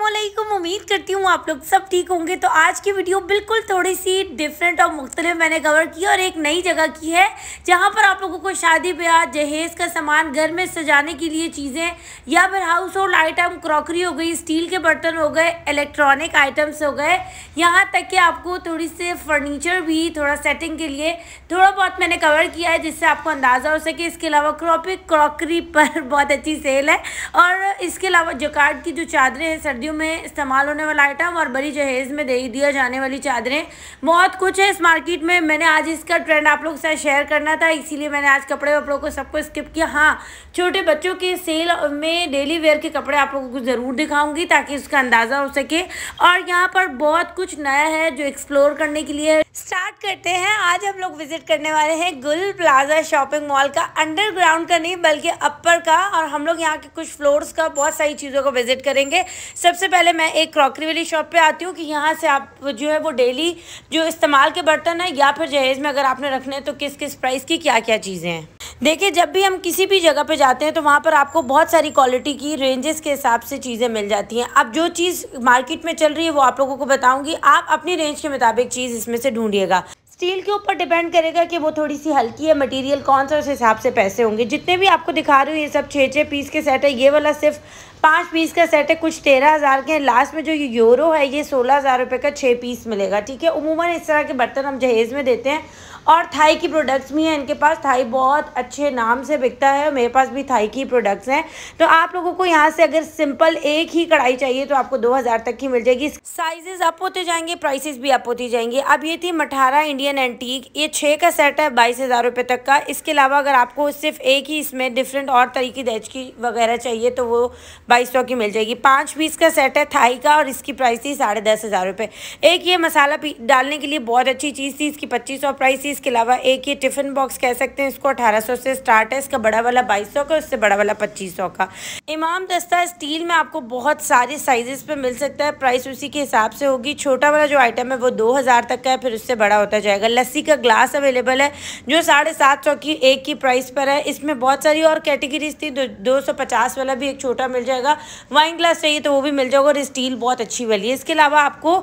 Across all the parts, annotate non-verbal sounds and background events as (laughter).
असलकुम उम्मीद करती हूँ आप लोग सब ठीक होंगे तो आज की वीडियो बिल्कुल थोड़ी सी डिफरेंट और मुख्तलिफ मैंने कवर की और एक नई जगह की है जहाँ पर आप लोगों को शादी ब्याह जहेज़ का सामान घर में सजाने के लिए चीज़ें या फिर हाउस होल्ड आइटम क्रॉकरी हो गई स्टील के बर्तन हो गए इलेक्ट्रॉनिक आइटम्स हो गए यहाँ तक कि आपको थोड़ी सी फर्नीचर भी थोड़ा सेटिंग के लिए थोड़ा बहुत मैंने कवर किया है जिससे आपको अंदाज़ा हो सके इसके अलावा क्रॉपिक क्रॉकरी पर (laughs) बहुत अच्छी सेल है और इसके अलावा जकार्ड की जो चादरें हैं सर्दियों में इस्तेमाल होने वाला आइटम और बड़ी जहेज़ में दे दिया जाने वाली चादरें बहुत कुछ है इस मार्केट में मैंने आज इसका ट्रेंड आप लोगों के साथ शेयर करना था इसीलिए मैंने आज कपड़े वपड़ों को सबको स्किप किया हाँ छोटे बच्चों के सेल में डेली वेयर के कपड़े आप लोगों को ज़रूर दिखाऊंगी ताकि उसका अंदाज़ा हो सके और यहाँ पर बहुत कुछ नया है जो एक्सप्लोर करने के लिए स्टार्ट करते हैं आज हम लोग विजिट करने वाले हैं गुल प्लाजा शॉपिंग मॉल का अंडरग्राउंड का नहीं बल्कि अपर का और हम लोग यहाँ के कुछ फ्लोर्स का बहुत सारी चीज़ों को विजिट करेंगे सब सबसे पहले मैं एक क्रॉकरी वाली शॉप पे आती हूँ कि यहाँ से आप जो है वो डेली जो इस्तेमाल के बर्तन है या फिर जहेज़ में अगर आपने रखने हैं तो किस किस प्राइस की क्या क्या चीज़ें हैं देखिए जब भी हम किसी भी जगह पे जाते हैं तो वहाँ पर आपको बहुत सारी क्वालिटी की रेंजेस के हिसाब से चीज़ें मिल जाती हैं अब जो चीज़ मार्केट में चल रही है वो आप लोगों को बताऊँगी आप अपनी रेंज के मुताबिक चीज़ इसमें से ढूंढिएगा स्टील के ऊपर डिपेंड करेगा कि वो थोड़ी सी हल्की है मटेरियल कौन सा उस हिसाब से पैसे होंगे जितने भी आपको दिखा रही हूँ ये सब छः छः पीस के सेट है ये वाला सिर्फ पाँच पीस का सेट है कुछ तेरह हज़ार के हैं लास्ट में जो ये यूरो है ये सोलह हज़ार रुपये का छः पीस मिलेगा ठीक है उमूमा इस तरह के बर्तन हम जहेज़ में देते हैं और थाई की प्रोडक्ट्स भी हैं इनके पास थाई बहुत अच्छे नाम से बिकता है मेरे पास भी थाई की प्रोडक्ट्स हैं तो आप लोगों को यहाँ से अगर सिंपल एक ही कढ़ाई चाहिए तो आपको दो हज़ार तक की मिल जाएगी साइजेस अप होते जाएंगे प्राइसेस भी अप होती जाएंगे अब ये थी मठारा इंडियन एंटीक ये छः का सेट है बाईस हज़ार रुपये तक का इसके अलावा अगर आपको सिर्फ एक ही इसमें डिफरेंट और तरीके दहज की वगैरह चाहिए तो वो बाईस सौ की मिल जाएगी पाँच पीस का सेट है थाई का और इसकी प्राइस थी साढ़े दस हज़ार रुपये एक ये मसाला डालने के लिए बहुत अच्छी चीज़ थी इसकी पच्चीस सौ प्राइस थी इसके अलावा एक ये टिफ़िन बॉक्स कह सकते हैं इसको अठारह सौ से स्टार्ट है इसका बड़ा वाला बाईस सौ का उससे बड़ा वाला पच्चीस सौ का इमाम दस्ता स्टील में आपको बहुत सारे साइजेस पे मिल सकता है प्राइस उसी के हिसाब से होगी छोटा वाला जो आइटम है वो दो हज़ार तक का है फिर उससे बड़ा होता जाएगा लस्सी का ग्लास अवेलेबल है जो साढ़े सात सौ की एक की प्राइस पर है इसमें बहुत सारी और कैटेगरीज थी दो सौ पचास वाला भी एक छोटा मिल जाएगा वाइन ग्लास चाहिए तो वो भी मिल जाएगा और स्टील बहुत अच्छी वाली है इसके अलावा आपको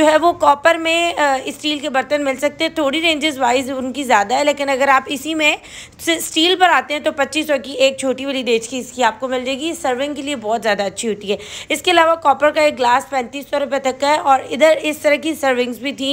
जो है वो कॉपर में स्टील के बर्तन मिल सकते हैं थोड़ी रेंजेस वाइज प्राइस उनकी ज़्यादा है लेकिन अगर आप इसी में स्टील पर आते हैं तो पच्चीस की एक छोटी वाली देश की इसकी आपको मिल जाएगी सर्विंग के लिए बहुत ज़्यादा अच्छी होती है इसके अलावा कॉपर का एक ग्लास पैंतीस सौ रुपये तक का है और इधर इस तरह की सर्विंग्स भी थी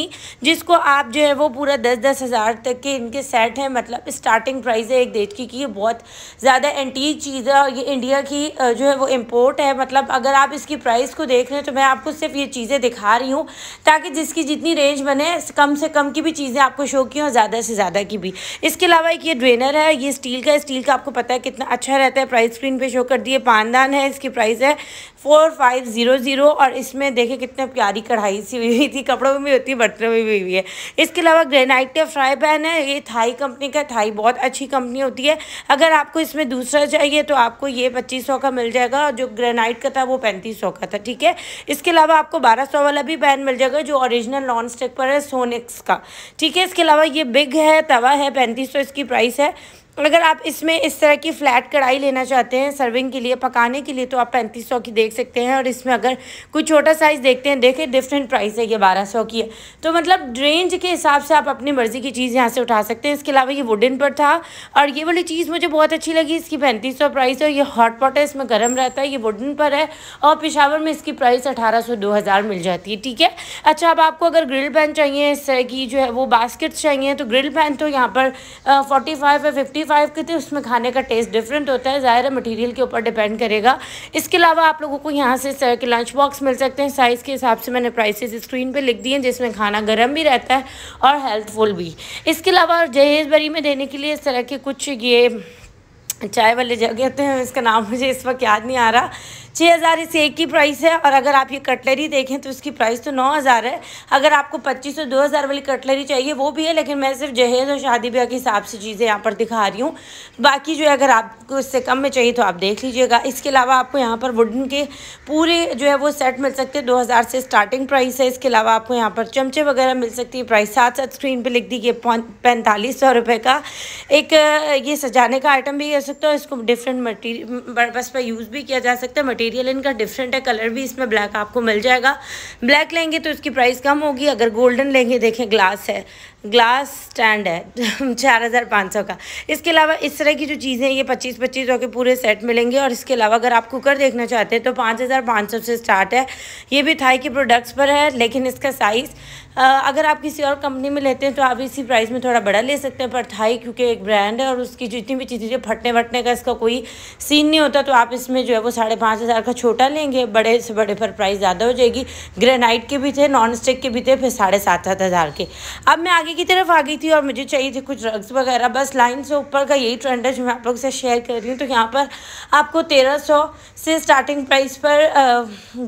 जिसको आप जो है वो पूरा दस दस हज़ार तक के इनके सेट हैं मतलब स्टार्टिंग प्राइस है एक देश की कि ये बहुत ज़्यादा एंटीक चीज़ है और ये इंडिया की जो है वो इम्पोर्ट है मतलब अगर आप इसकी प्राइस को देख रहे हैं तो मैं आपको सिर्फ ये चीज़ें दिखा रही हूँ ताकि जिसकी जितनी रेंज बने कम से कम की भी चीज़ें आपको शो की हों ज़्यादा से ज़्यादा की भी इसके अलावा एक ये ड्रेनर है ये स्टील का स्टील का आपको पता है कितना अच्छा रहता है प्राइस स्क्रीन पे शो कर दिए पानदान है इसकी प्राइस है फोर फाइव ज़ीरो ज़ीरो और इसमें देखें कितने प्यारी कढ़ाई सी हुई थी कपड़ों में भी होती है बर्तनों में भी हुई है इसके अलावा ग्रेनाइट का फ्राई पैन है ये थाई कंपनी का थाई बहुत अच्छी कंपनी होती है अगर आपको इसमें दूसरा चाहिए तो आपको ये पच्चीस का मिल जाएगा और जो ग्रेनाइट का था वो पैंतीस का था ठीक है इसके अलावा आपको बारह वाला भी पैन मिल जाएगा जो ओरिजिनल लॉन्स्टेक पर है सोनिक्स का ठीक है इसके अलावा ये बिग है तवा है पैंतीस सौ इसकी प्राइस है अगर आप इसमें इस तरह की फ़्लैट कढ़ाई लेना चाहते हैं सर्विंग के लिए पकाने के लिए तो आप पैंतीस सौ की देख सकते हैं और इसमें अगर कोई छोटा साइज़ देखते हैं देखें डिफरेंट प्राइस है ये बारह सौ की है तो मतलब रेंज के हिसाब से आप अपनी मर्ज़ी की चीज़ यहाँ से उठा सकते हैं इसके अलावा ये वुडन पर था और ये वाली चीज़ मुझे बहुत अच्छी लगी इसकी पैंतीस सौ प्राइस है और ये हॉट पॉट है इसमें गर्म रहता है ये वुडन पर है और पिशावर में इसकी प्राइस अठारह सौ दो हज़ार मिल जाती है ठीक है अच्छा अब आपको अगर ग्रिल पैन चाहिए इस तरह की जो है वो बास्केट्स चाहिए तो ग्रिल पैन तो यहाँ पर फोर्टी फाइव या फिफ्टी फाइव के थे उसमें खाने का टेस्ट डिफरेंट होता है ज़ाहिर है मटीरियल के ऊपर डिपेंड करेगा इसके अलावा आप लोगों को यहाँ से सर के लंच बॉक्स मिल सकते हैं साइज़ के हिसाब से मैंने प्राइसेस स्क्रीन पे लिख दिए हैं जिसमें खाना गर्म भी रहता है और हेल्थफुल भी इसके अलावा जहेज़ भरी में देने के लिए इस तरह के कुछ ये चाय वाले जगह हैं इसका नाम मुझे इस वक्त याद नहीं आ रहा छः हज़ार इस एक की प्राइस है और अगर आप ये कटलरी देखें तो इसकी प्राइस तो नौ हज़ार है अगर आपको पच्चीस सौ दो हज़ार वाली कटलरी चाहिए वो भी है लेकिन मैं सिर्फ जहेज़ और शादी ब्याह के हिसाब से चीज़ें यहाँ पर दिखा रही हूँ बाकी जो है अगर आपको इससे कम में चाहिए तो आप देख लीजिएगा इसके अलावा आपको यहाँ पर वुडन के पूरे जो है वो सेट मिल सकते हैं दो हज़ार से स्टार्टिंग प्राइस है इसके अलावा आपको यहाँ पर चमचे वगैरह मिल सकती है प्राइस साथ साथ स्क्रीन पर लिख दी गई पैंतालीस सौ रुपये का एक ये सजाने का आइटम भी कह सकते हो इसको डिफरेंट मटीरियल बस पर यूज़ भी किया जा सकता है मटेरियल इनका डिफरेंट है कलर भी इसमें ब्लैक आपको मिल जाएगा ब्लैक लेंगे तो इसकी प्राइस कम होगी अगर गोल्डन लेंगे देखें ग्लास है ग्लास स्टैंड है (laughs) चार हज़ार पाँच सौ का इसके अलावा इस तरह की जो चीज़ें हैं ये पच्चीस पच्चीस सौ के पूरे सेट मिलेंगे और इसके अलावा अगर आप कुकर देखना चाहते हैं तो पाँच हज़ार पाँच सौ से स्टार्ट है ये भी थाई के प्रोडक्ट्स पर है लेकिन इसका साइज़ अगर आप किसी और कंपनी में लेते हैं तो आप इसी प्राइस में थोड़ा बड़ा ले सकते हैं पर थाई क्योंकि एक ब्रांड है और उसकी जितनी भी चीज़ें फटने वटने का इसका कोई सीन नहीं होता तो आप इसमें जो है वो साढ़े पाँच हज़ार का छोटा लेंगे बड़े से बड़े पर प्राइस ज़्यादा हो जाएगी ग्रेनाइट के भी थे नॉन स्टिक के भी थे फिर साढ़े सात सात हज़ार के अब मैं आगे खाने की तरफ आ गई थी और मुझे चाहिए थी कुछ ड्रग्स वगैरह बस लाइन से ऊपर का यही ट्रेंड है जो मैं आप लोग से शेयर कर रही हूँ तो यहाँ पर आपको तेरह सौ से स्टार्टिंग प्राइस पर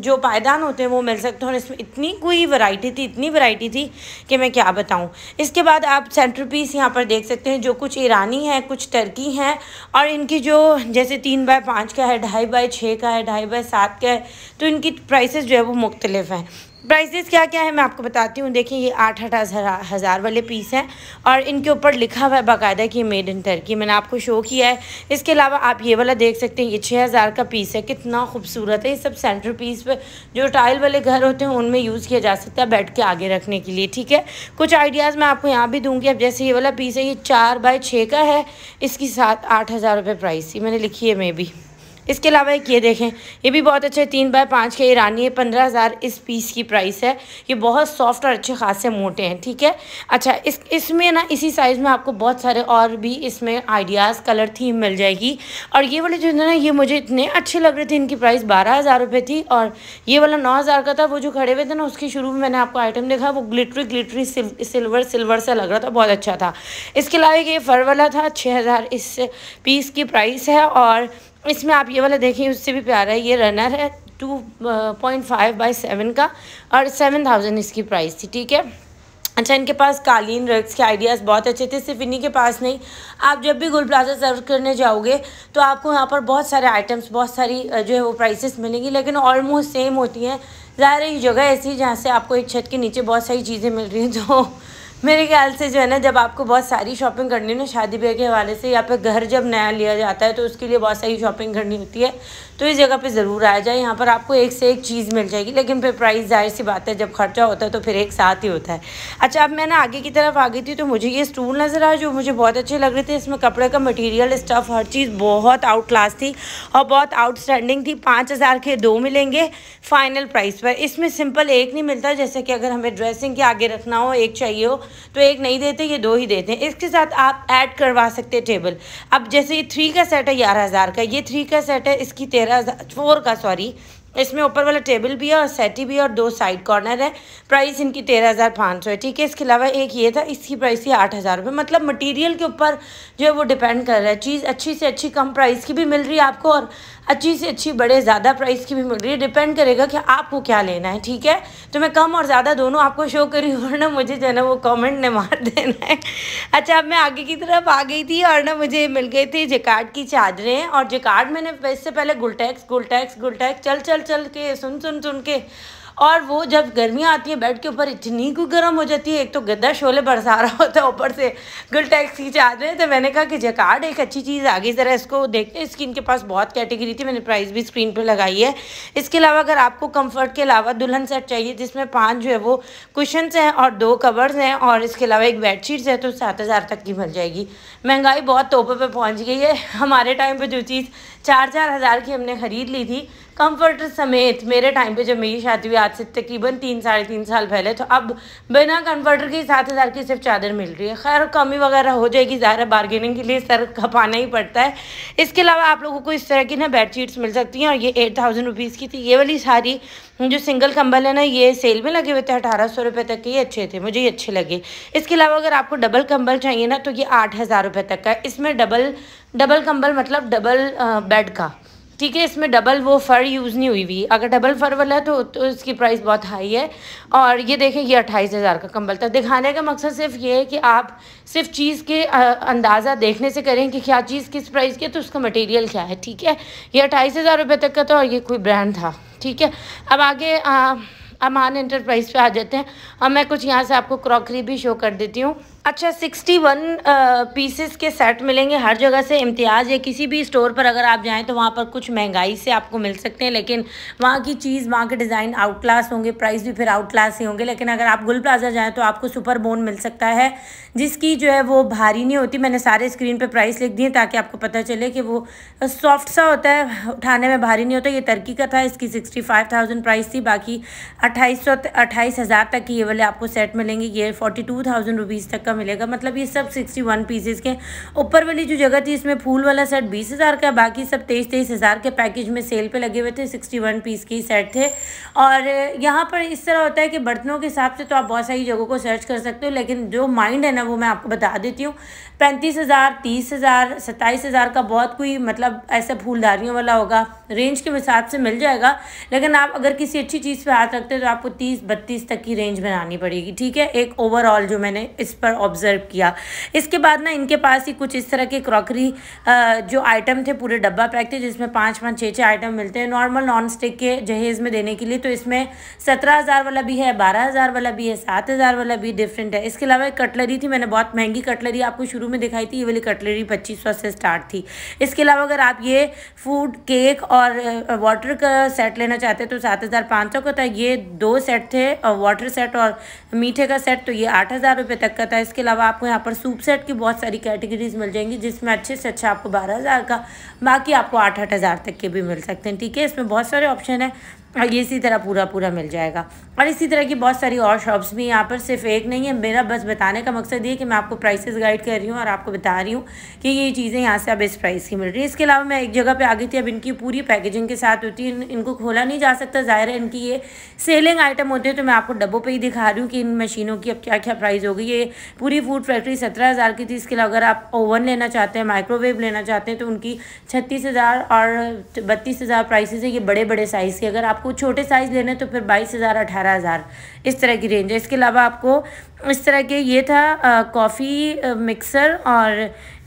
जो पायदान होते हैं वो मिल सकते हैं और इसमें इतनी कोई वैरायटी थी इतनी वैरायटी थी कि मैं क्या बताऊँ इसके बाद आप सेंटर पीस यहाँ पर देख सकते हैं जो कुछ ईरानी है कुछ टर्की हैं और इनकी जो जैसे तीन बाय पाँच का है ढाई बाय छः का है ढाई बाय सात का है तो इनकी प्राइसेस जो है वो मुख्तलिफ हैं प्राइजेस क्या क्या है मैं आपको बताती हूँ देखिए ये आठ आठ हज़ार वाले पीस हैं और इनके ऊपर लिखा हुआ है बाकायदा कि मेड इन टर्की मैंने आपको शो किया है इसके अलावा आप ये वाला देख सकते हैं ये छः हज़ार का पीस है कितना खूबसूरत है ये सब सेंटर पीस पर जो टाइल वाले घर होते हैं उनमें यूज़ किया जा सकता है बेड के आगे रखने के लिए ठीक है कुछ आइडियाज़ मैं आपको यहाँ भी दूँगी अब जैसे ये वाला पीस है ये चार बाय छः का है इसकी साथ आठ हज़ार रुपये प्राइस थी मैंने लिखी है मे बी इसके अलावा एक ये देखें ये भी बहुत अच्छे तीन बाय पाँच के ईरानी है पंद्रह हज़ार इस पीस की प्राइस है ये बहुत सॉफ्ट और अच्छे खासे मोटे हैं ठीक है अच्छा इस इसमें ना इसी साइज़ में आपको बहुत सारे और भी इसमें आइडियाज़ कलर थीम मिल जाएगी और ये वाले जो ना ये मुझे इतने अच्छे लग रहे थे इनकी प्राइस बारह हज़ार रुपये थी और ये वाला नौ हज़ार का था वो जो खड़े हुए थे ना उसके शुरू में मैंने आपको आइटम देखा वो ग्लिटरी ग्लिटरी सिल्वर सिल्वर सा लग रहा था बहुत अच्छा था इसके अलावा ये फर वाला था छः हज़ार इस पीस की प्राइस है और इसमें आप ये वाला देखें उससे भी प्यारा है ये रनर है two point five by seven का और सेवन थाउजेंड इसकी प्राइस थी ठीक है अच्छा इनके पास कालीन रग्स के आइडियाज़ बहुत अच्छे थे सिर्फ इन्हीं के पास नहीं आप जब भी गुल प्लाजा सर्व करने जाओगे तो आपको यहाँ पर बहुत सारे आइटम्स बहुत सारी uh, जो है वो प्राइसेस मिलेंगी लेकिन ऑलमोस्ट सेम होती हैं ज़ाहिर ही ये जगह ऐसी जहाँ से आपको एक छत के नीचे बहुत सारी चीज़ें मिल रही हैं जो तो मेरे ख्याल से जो है ना जब आपको बहुत सारी शॉपिंग करनी है ना शादी ब्याह के हवाले से या फिर घर जब नया लिया जाता है तो उसके लिए बहुत सारी शॉपिंग करनी होती है तो इस जगह पे ज़रूर आया जाए यहाँ पर आपको एक से एक चीज़ मिल जाएगी लेकिन फिर प्राइस जाहिर सी बात है जब खर्चा होता है तो फिर एक साथ ही होता है अच्छा अब मैं ना आगे की तरफ आ गई थी तो मुझे ये स्टूल नज़र आया जो मुझे बहुत अच्छे लग रहे थे इसमें कपड़े का मटीरियल स्टफ़ हर चीज़ बहुत आउट क्लास थी और बहुत आउटस्टैंडिंग थी पाँच हज़ार के दो मिलेंगे फाइनल प्राइस पर इसमें सिंपल एक नहीं मिलता जैसे कि अगर हमें ड्रेसिंग के आगे रखना हो एक चाहिए हो तो एक नहीं देते ये दो ही देते हैं इसके साथ आप ऐड करवा सकते हैं टेबल अब जैसे ये थ्री का सेट है ग्यारह हज़ार का ये थ्री का सेट है इसकी तेरह हज़ार फोर का सॉरी इसमें ऊपर वाला टेबल भी है और सेट ही भी है और दो साइड कॉर्नर है प्राइस इनकी तेरह हज़ार पाँच सौ है ठीक है इसके अलावा एक ये था इसकी प्राइस ही आठ हज़ार रुपये मतलब मटेरियल के ऊपर जो है वो डिपेंड कर रहा है चीज़ अच्छी से अच्छी कम प्राइस की भी मिल रही है आपको और अच्छी से अच्छी बड़े ज़्यादा प्राइस की भी मिल रही है डिपेंड करेगा कि आपको क्या लेना है ठीक है तो मैं कम और ज़्यादा दोनों आपको शो करी वरना मुझे जो है ना वो कमेंट ने मार देना है अच्छा अब मैं आगे की तरफ आ गई थी और ना मुझे मिल गई थी जेकार्ड की चादरें और जेकार्ड मैंने इससे पहले गुलटैक्स गुलटैक्स गुलटैक्स चल चल चल के सुन सुन सुन के और वो जब गर्मियाँ आती हैं बेड के ऊपर इतनी को गर्म हो जाती है एक तो गद्दा शोले बरसा रहा होता है ऊपर से गुल टैक्स की चाह हैं तो मैंने कहा कि जैकार्ड एक अच्छी चीज़ आ गई ज़रा इसको देखते हैं स्किन के पास बहुत कैटेगरी थी मैंने प्राइस भी स्क्रीन पर लगाई है इसके अलावा अगर आपको कम्फर्ट के अलावा दुल्हन सेट चाहिए जिसमें पाँच जो है वो कुशंस हैं और दो कवर्स हैं और इसके अलावा एक बेडशीट्स है तो सात हज़ार तक की मिल जाएगी महंगाई बहुत तोपे पर पहुँच गई है हमारे टाइम पर जो चीज़ चार चार हज़ार की हमने ख़रीद ली थी कंफर्टर समेत मेरे टाइम पे जब मेरी शादी हुई आज से तकरीबन तीन साढ़े तीन साल पहले तो अब बिना कंफर्टर के सात हज़ार की सिर्फ चादर मिल रही है खैर कमी वगैरह हो जाएगी ज़्यादा बार्गेनिंग के लिए सर खपाना ही पड़ता है इसके अलावा आप लोगों को इस तरह की ना बेड शीट्स मिल सकती हैं और ये एट थाउजेंड रुपीज़ की थी ये वाली सारी जो सिंगल कंबल है ना ये सेल में लगे हुए थे अठारह सौ रुपये तक के ये अच्छे थे मुझे ये अच्छे लगे इसके अलावा अगर आपको डबल कंबल चाहिए ना तो ये आठ हज़ार रुपये तक का इसमें डबल डबल कंबल मतलब डबल बेड का ठीक है इसमें डबल वो फ़र यूज़ नहीं हुई हुई अगर डबल फ़र वाला तो तो इसकी प्राइस बहुत हाई है और ये देखें ये अट्ठाईस हज़ार का कम्बल था दिखाने का मकसद सिर्फ ये है कि आप सिर्फ चीज़ के अंदाज़ा देखने से करें कि क्या चीज़ किस प्राइस की है तो उसका मटेरियल क्या है ठीक है ये अट्ठाईस हज़ार रुपये तक का था और ये कोई ब्रांड था ठीक है अब आगे अमान इंटरप्राइज पर आ जाते हैं और मैं कुछ यहाँ से आपको क्रॉकरी भी शो कर देती हूँ अच्छा 61 पीसेस uh, के सेट मिलेंगे हर जगह से इम्तियाज़ या किसी भी स्टोर पर अगर आप जाएं तो वहाँ पर कुछ महंगाई से आपको मिल सकते हैं लेकिन वहाँ की चीज़ वहाँ के डिज़ाइन आउट क्लास होंगे प्राइस भी फिर आउट क्लास ही होंगे लेकिन अगर आप गुल प्लाजा जाएँ तो आपको सुपर बोन मिल सकता है जिसकी जो है वो भारी नहीं होती मैंने सारे स्क्रीन पर प्राइस लिख दिए ताकि आपको पता चले कि वो सॉफ्ट सा होता है उठाने में भारी नहीं होता ये टर्की का था इसकी सिक्सटी फाइव थाउजेंड प्राइस थी बाकी अट्ठाईस सौ अट्ठाईस हज़ार तक ये वाले आपको सेट मिलेंगे ये फोर्टी टू थाउजेंड रुपीज़ तक का मिलेगा मतलब ये सब सिक्सटी वन पीसेज के ऊपर वाली जो जगह थी इसमें फूल वाला सेट बीस हज़ार का बाकी सब तेईस तेईस हज़ार के पैकेज में सेल पे लगे हुए थे सिक्सटी वन पीस के सेट थे और यहाँ पर इस तरह होता है कि बर्तनों के हिसाब से तो आप बहुत सारी जगहों को सर्च कर सकते हो लेकिन जो माइंड है ना वो मैं आपको बता देती हूँ पैंतीस हज़ार तीस हज़ार सत्ताईस हज़ार का बहुत कोई मतलब ऐसा फूलदारियों वाला होगा रेंज के हिसाब से मिल जाएगा लेकिन आप अगर किसी अच्छी चीज़ पर हाथ रखते हो तो आपको तीस बत्तीस तक की रेंज बनानी पड़ेगी ठीक है एक ओवरऑल जो मैंने इस पर ऑब्जर्व किया इसके बाद ना इनके पास ही कुछ इस तरह के क्रॉकरी जो आइटम थे पूरे डब्बा पैक थे जिसमें पाँच पाँच छः छः आइटम मिलते हैं नॉर्मल नॉन स्टिक के जहेज़ में देने के लिए तो इसमें सत्रह हज़ार वाला भी है बारह हज़ार वाला भी है सात हज़ार वाला भी डिफरेंट है इसके अलावा एक कटलरी थी मैंने बहुत महंगी कटलरी आपको शुरू में दिखाई थी ये वाली कटलरी पच्चीस सौ से स्टार्ट थी इसके अलावा अगर आप ये फूड केक और वाटर का सेट लेना चाहते हैं तो सात हज़ार पाँच सौ का था ये दो सेट थे वाटर सेट और मीठे का सेट तो ये आठ हज़ार रुपये तक का था इसके इसके अलावा आपको यहाँ पर सूप सेट की बहुत सारी कैटेगरीज मिल जाएंगी जिसमें अच्छे से अच्छा आपको बारह हज़ार का बाकी आपको आठ आठ हज़ार तक के भी मिल सकते हैं ठीक है इसमें बहुत सारे ऑप्शन हैं और ये इसी तरह पूरा पूरा मिल जाएगा और इसी तरह की बहुत सारी और शॉप्स भी यहाँ पर सिर्फ एक नहीं है मेरा बस बताने का मकसद ये कि मैं आपको प्राइसेस गाइड कर रही हूँ और आपको बता रही हूँ कि ये चीज़ें यहाँ से अब इस प्राइस की मिल रही है इसके अलावा मैं एक जगह पे आ गई थी अब इनकी पूरी पैकेजिंग के साथ होती है इनको खोला नहीं जा सकता ज़ाहिर है इनकी ये सेलिंग आइटम होते हैं तो मैं आपको डब्बों पर ही दिखा रही हूँ कि इन मशीनों की अब क्या क्या प्राइस होगी ये पूरी फूड फैक्ट्री सत्रह की थी इसके अलावा अगर आप ओवन लेना चाहते हैं माइक्रोवेव लेना चाहते हैं तो उनकी छत्तीस और बत्तीस हज़ार है ये बड़े बड़े साइज़ के अगर आप आपको छोटे साइज़ लेने तो फिर बाईस हज़ार अठारह हज़ार इस तरह की रेंज है इसके अलावा आपको इस तरह के ये था कॉफ़ी मिक्सर और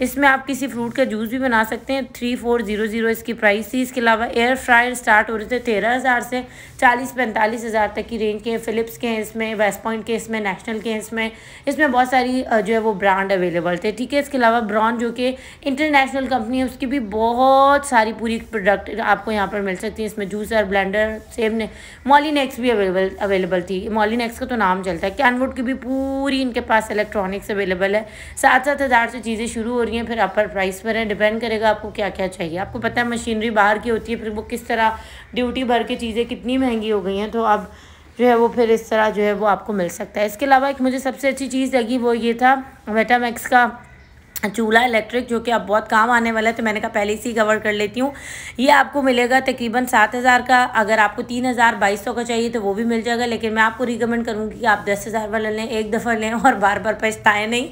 इसमें आप किसी फ्रूट का जूस भी बना सकते हैं थ्री फोर ज़ीरो ज़ीरो इसकी प्राइस थी इसके अलावा एयर फ्रायर स्टार्ट हो रहे थे तेरह हज़ार से चालीस पैंतालीस हज़ार तक की रेंज के फ़िलिप्स के हैं इसमें वेस्ट पॉइंट के इसमें नेशनल के हैं इसमें इसमें बहुत सारी जो है वो ब्रांड अवेलेबल थे ठीक है इसके अलावा ब्रॉन जो कि इंटरनेशनल कंपनी है उसकी भी बहुत सारी पूरी प्रोडक्ट आपको यहाँ पर मिल सकती है इसमें जूसर ब्लेंडर सेम ने मॉलिनेक्स भी अवेलेबल अवेलेबल थी मॉलिनेक्स का तो नाम चलता है कैनवुड की भी पूरी इनके पास इलेक्ट्रॉनिक्स अवेलेबल है सात सात हज़ार से चीज़ें शुरू हो रही हैं फिर अपर प्राइस पर हैं डिपेंड करेगा आपको क्या क्या चाहिए आपको पता है मशीनरी बाहर की होती है फिर वो किस तरह ड्यूटी भर के चीज़ें कितनी महंगी हो गई हैं तो अब जो है वो फिर इस तरह जो है वो आपको मिल सकता है इसके अलावा एक मुझे सबसे अच्छी चीज़ लगी वो ये था वेटामैक्स का चूल्हा इलेक्ट्रिक जो कि अब बहुत काम आने वाला है तो मैंने कहा पहले से ही कवर कर लेती हूँ ये आपको मिलेगा तकरीबन सात हज़ार का अगर आपको तीन हज़ार बाईस सौ का चाहिए तो वो भी मिल जाएगा लेकिन मैं आपको रिकमेंड करूँगी कि आप दस हज़ार वाला लें एक दफ़ा लें और बार बार पछताएँ नहीं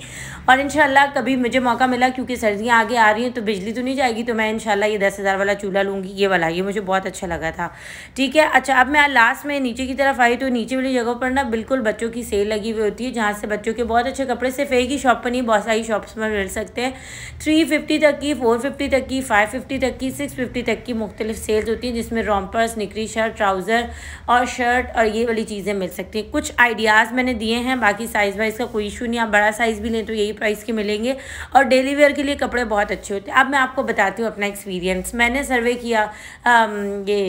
और इन कभी मुझे मौका मिला क्योंकि सर्दियाँ आगे आ रही हैं तो बिजली तो नहीं जाएगी तो मैं इन ये दस हज़ार वाला चूल्हा लूँगी ये वाला ये मुझे बहुत अच्छा लगा था ठीक है अच्छा अब मैं लास्ट में नीचे की तरफ आई तो नीचे वाली जगह पर ना बिल्कुल बच्चों की सेल लगी हुई होती है जहाँ से बच्चों के बहुत अच्छे कपड़े सिर्फ एक ही शॉप पर नहीं बहुत सारी शॉप्स में मिल सकते हैं थ्री फिफ्टी तक की फ़ोर फिफ्टी तक की फ़ाइव फिफ्टी तक की सिक्स फिफ्टी तक की मुख्तलिफ सेल्स होती हैं जिसमें रॉम्पर्स निकरी शर्ट ट्राउज़र और शर्ट और ये वाली चीज़ें मिल सकती हैं कुछ आइडियाज़ मैंने दिए हैं बाकी साइज़ वाइज़ का कोई इशू नहीं आप बड़ा साइज़ भी लें तो यही प्राइस के मिलेंगे और डेली वेयर के लिए कपड़े बहुत अच्छे होते हैं अब मैं आपको बताती हूँ अपना एक्सपीरियंस मैंने सर्वे किया आ, ये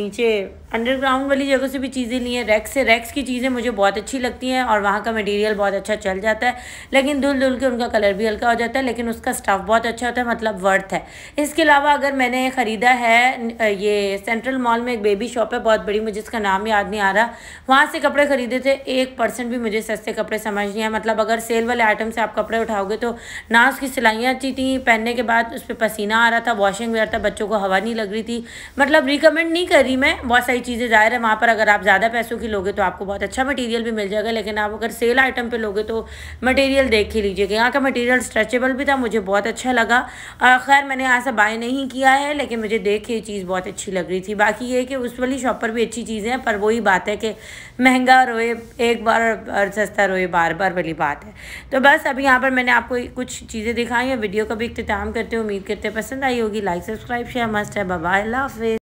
नीचे अंडरग्राउंड वाली जगह से भी चीज़ें ली हैं रैक्स से रैक्स की चीज़ें मुझे बहुत अच्छी लगती हैं और वहाँ का मटेरियल बहुत अच्छा चल जाता है लेकिन धुल धुल के उनका कलर भी हल्का हो जाता है लेकिन उसका स्टफ़ बहुत अच्छा होता है मतलब वर्थ है इसके अलावा अगर मैंने ख़रीदा है ये सेंट्रल मॉल में एक बेबी शॉप है बहुत बड़ी मुझे इसका नाम याद नहीं आ रहा वहाँ से कपड़े ख़रीदे थे एक परसेंट भी मुझे सस्ते कपड़े समझ नहीं आए मतलब अगर सेल वाले आइटम से आप कपड़े उठाओगे तो ना उसकी सिलाइयाँ अच्छी थी पहनने के बाद उस पर पसीना आ रहा था वॉशिंग वेयर था बच्चों को हवा नहीं लग रही थी मतलब रिकमेंड नहीं कर रही मैं बहुत सारी सारी चीज़ें ज़ाहिर है वहाँ पर अगर आप ज़्यादा पैसों की लोगे तो आपको बहुत अच्छा मटेरियल भी मिल जाएगा लेकिन आप अगर सेल आइटम पे लोगे तो मटेरियल देख ही लीजिएगा यहाँ का मटेरियल स्ट्रेचेबल भी था मुझे बहुत अच्छा लगा खैर मैंने यहाँ से बाय नहीं किया है लेकिन मुझे देख के ये चीज़ बहुत अच्छी लग रही थी बाकी ये कि उस वाली शॉप पर भी अच्छी चीज़ें हैं पर वही बात है कि महंगा रोए एक बार और सस्ता रोए बार बार वाली बात है तो बस अभी यहाँ पर मैंने आपको कुछ चीज़ें दिखाई हैं वीडियो का भी इख्ताम करते हुए उम्मीद करते पसंद आई होगी लाइक सब्सक्राइब शेयर मस्ट है बबाई अल्लाह